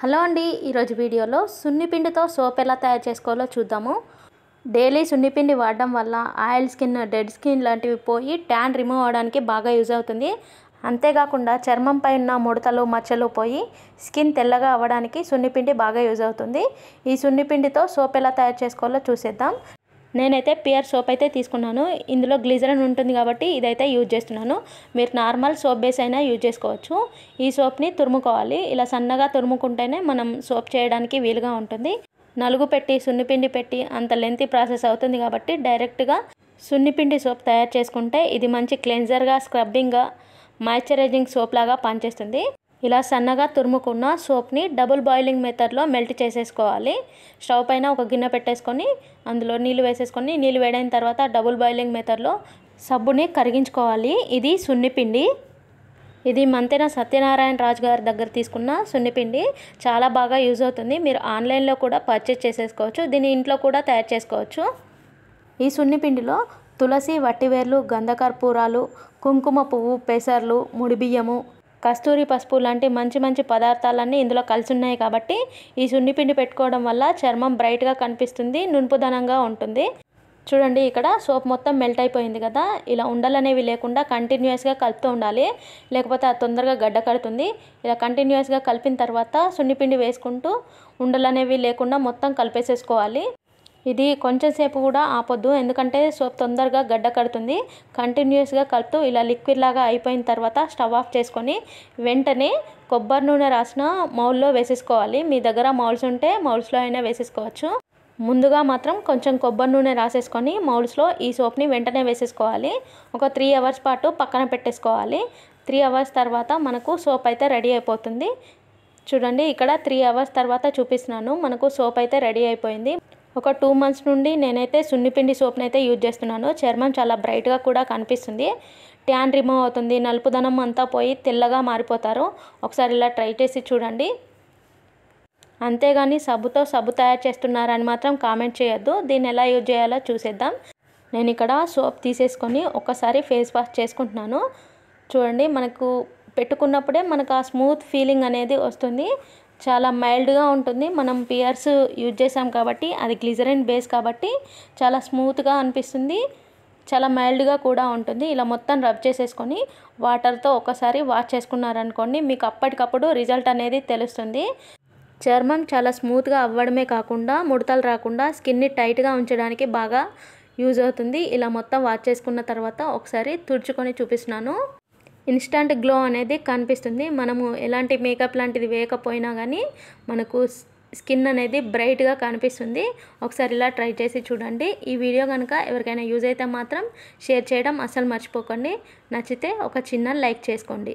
hello అండి ఈరోజు వీడియోలో సున్నిపిండితో సోప్ ఎలా తయారు చేసుకోవాలో చూద్దాము డైలీ సున్నిపిండి వాడడం వల్ల ఆయిల్ స్కిన్ డెడ్ స్కిన్ లాంటివి పోయి ట్యాన్ రిమూవ్ అవడానికి బాగా యూజ్ అవుతుంది అంతేకాకుండా చర్మంపై ఉన్న ముడతలు మచ్చలు పోయి స్కిన్ తెల్లగా అవ్వడానికి సున్నిపిండి బాగా యూజ్ అవుతుంది ఈ సున్నిపిండితో సోప్ ఎలా తయారు చేసుకోవాలో చూసేద్దాం నేనైతే పియర్ సోప్ అయితే తీసుకున్నాను ఇందులో గ్లిజరన్ ఉంటుంది కాబట్టి ఇదైతే యూజ్ చేస్తున్నాను మీరు నార్మల్ సోప్ బేస్ అయినా యూజ్ చేసుకోవచ్చు ఈ సోప్ని తురుముకోవాలి ఇలా సన్నగా తురుముకుంటేనే మనం సోప్ చేయడానికి వీలుగా ఉంటుంది నలుగు పెట్టి సున్నిపిండి పెట్టి అంత లెంతి ప్రాసెస్ అవుతుంది కాబట్టి డైరెక్ట్గా సున్నిపిండి సోప్ తయారు చేసుకుంటే ఇది మంచి క్లెన్జర్గా స్క్రబ్బింగ్గా మాయిశ్చరైజింగ్ సోప్ లాగా పనిచేస్తుంది ఇలా సన్నగా తురుముకున్న సోప్ని డబుల్ బాయిలింగ్ మెథడ్లో మెల్ట్ చేసేసుకోవాలి స్టవ్ పైన ఒక గిన్నె పెట్టేసుకొని అందులో నీళ్ళు వేసేసుకొని నీళ్ళు వేడైన తర్వాత డబుల్ బాయిలింగ్ మెథడ్లో సబ్బుని కరిగించుకోవాలి ఇది సున్నిపిండి ఇది మంతెన సత్యనారాయణ రాజు గారి దగ్గర తీసుకున్న సున్నిపిండి చాలా బాగా యూజ్ అవుతుంది మీరు ఆన్లైన్లో కూడా పర్చేస్ చేసేసుకోవచ్చు దీన్ని ఇంట్లో కూడా తయారు చేసుకోవచ్చు ఈ సున్నిపిండిలో తులసి వట్టివేర్లు గంధకర్పూరాలు కుంకుమ పువ్వు పెసర్లు ముడిబియ్యము కస్తూరి పసుపు లాంటి మంచి మంచి పదార్థాలన్నీ ఇందులో కలిసి ఉన్నాయి కాబట్టి ఈ సున్నిపిండి పెట్టుకోవడం వల్ల చర్మం బ్రైట్గా కనిపిస్తుంది నునుపుదనంగా ఉంటుంది చూడండి ఇక్కడ సోప్ మొత్తం మెల్ట్ అయిపోయింది కదా ఇలా ఉండలు అనేవి లేకుండా కంటిన్యూస్గా కలుపుతూ ఉండాలి లేకపోతే అది తొందరగా గడ్డ కడుతుంది ఇలా కంటిన్యూస్గా కలిపిన తర్వాత సున్నిపిండి వేసుకుంటూ ఉండలు అనేవి లేకుండా మొత్తం కలిపేసేసుకోవాలి ఇది కొంచెం సేపు కూడా ఆపొద్దు ఎందుకంటే సోప్ తొందరగా గడ్డ కడుతుంది కంటిన్యూస్గా కలుపుతూ ఇలా లిక్విడ్ లాగా అయిపోయిన తర్వాత స్టవ్ ఆఫ్ చేసుకొని వెంటనే కొబ్బరి నూనె రాసిన మౌల్లో వేసేసుకోవాలి మీ దగ్గర మౌల్స్ ఉంటే మౌల్స్లో అయినా వేసేసుకోవచ్చు ముందుగా మాత్రం కొంచెం కొబ్బరి నూనె రాసేసుకొని మౌల్స్లో ఈ సోప్ని వెంటనే వేసేసుకోవాలి ఒక త్రీ అవర్స్ పాటు పక్కన పెట్టేసుకోవాలి త్రీ అవర్స్ తర్వాత మనకు సోప్ అయితే రెడీ అయిపోతుంది చూడండి ఇక్కడ త్రీ అవర్స్ తర్వాత చూపిస్తున్నాను మనకు సోప్ అయితే రెడీ అయిపోయింది ఒక టూ మంత్స్ నుండి నేనైతే సున్నిపిండి సోప్ని అయితే యూజ్ చేస్తున్నాను చర్మం చాలా బ్రైట్గా కూడా కనిపిస్తుంది ట్యాన్ రిమూవ్ అవుతుంది నలుపుదనం అంతా పోయి తెల్లగా మారిపోతారు ఒకసారి ఇలా ట్రై చేసి చూడండి అంతేగాని సబ్బుతో సబ్బు తయారు చేస్తున్నారని మాత్రం కామెంట్ చేయొద్దు దీన్ని ఎలా యూజ్ చేయాలో చూసేద్దాం నేను ఇక్కడ సోప్ తీసేసుకొని ఒక్కసారి ఫేస్ వాష్ చేసుకుంటున్నాను చూడండి మనకు పెట్టుకున్నప్పుడే మనకు ఆ స్మూత్ ఫీలింగ్ అనేది వస్తుంది చాలా మైల్డ్గా ఉంటుంది మనం పియర్స్ యూజ్ చేసాం కాబట్టి అది గ్లిజరిన్ బేస్ కాబట్టి చాలా స్మూత్గా అనిపిస్తుంది చాలా మైల్డ్గా కూడా ఉంటుంది ఇలా మొత్తం రబ్ చేసేసుకొని వాటర్తో ఒకసారి వాష్ చేసుకున్నారనుకోండి మీకు అప్పటికప్పుడు రిజల్ట్ అనేది తెలుస్తుంది చర్మం చాలా స్మూత్గా అవ్వడమే కాకుండా ముడతలు రాకుండా స్కిన్ని టైట్గా ఉంచడానికి బాగా యూజ్ అవుతుంది ఇలా మొత్తం వాష్ చేసుకున్న తర్వాత ఒకసారి తుడుచుకొని చూపిస్తున్నాను ఇన్స్టంట్ గ్లో అనేది కనిపిస్తుంది మనము ఎలాంటి మేకప్ లాంటిది వేయకపోయినా కానీ మనకు స్కిన్ అనేది బ్రైట్గా కనిపిస్తుంది ఒకసారి ఇలా ట్రై చేసి చూడండి ఈ వీడియో కనుక ఎవరికైనా యూజ్ అయితే మాత్రం షేర్ చేయడం అస్సలు మర్చిపోకండి నచ్చితే ఒక చిన్న లైక్ చేసుకోండి